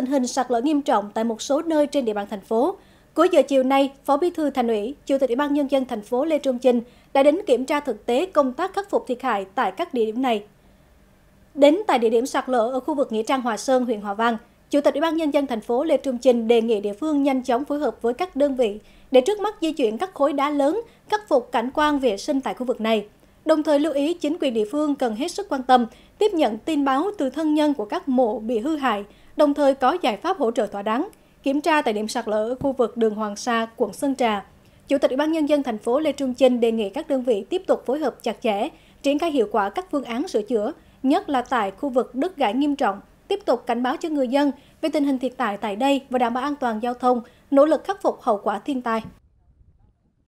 tình hình sạt lở nghiêm trọng tại một số nơi trên địa bàn thành phố. Cuối giờ chiều nay, Phó Bí thư Thành ủy, Chủ tịch Ủy ban nhân dân thành phố Lê Trung Chinh đã đến kiểm tra thực tế công tác khắc phục thiệt hại tại các địa điểm này. Đến tại địa điểm sạt lở ở khu vực nghĩa trang Hòa Sơn, huyện Hòa Vang, Chủ tịch Ủy ban nhân dân thành phố Lê Trung Chinh đề nghị địa phương nhanh chóng phối hợp với các đơn vị để trước mắt di chuyển các khối đá lớn, khắc phục cảnh quan vệ sinh tại khu vực này. Đồng thời lưu ý chính quyền địa phương cần hết sức quan tâm, tiếp nhận tin báo từ thân nhân của các mộ bị hư hại, đồng thời có giải pháp hỗ trợ thỏa đáng, kiểm tra tại điểm sạt lở ở khu vực đường Hoàng Sa, quận Sơn Trà. Chủ tịch Ủy ban nhân dân thành phố Lê Trung Chinh đề nghị các đơn vị tiếp tục phối hợp chặt chẽ, triển khai hiệu quả các phương án sửa chữa, nhất là tại khu vực đất gãy nghiêm trọng, tiếp tục cảnh báo cho người dân về tình hình thiệt hại tại đây và đảm bảo an toàn giao thông, nỗ lực khắc phục hậu quả thiên tai.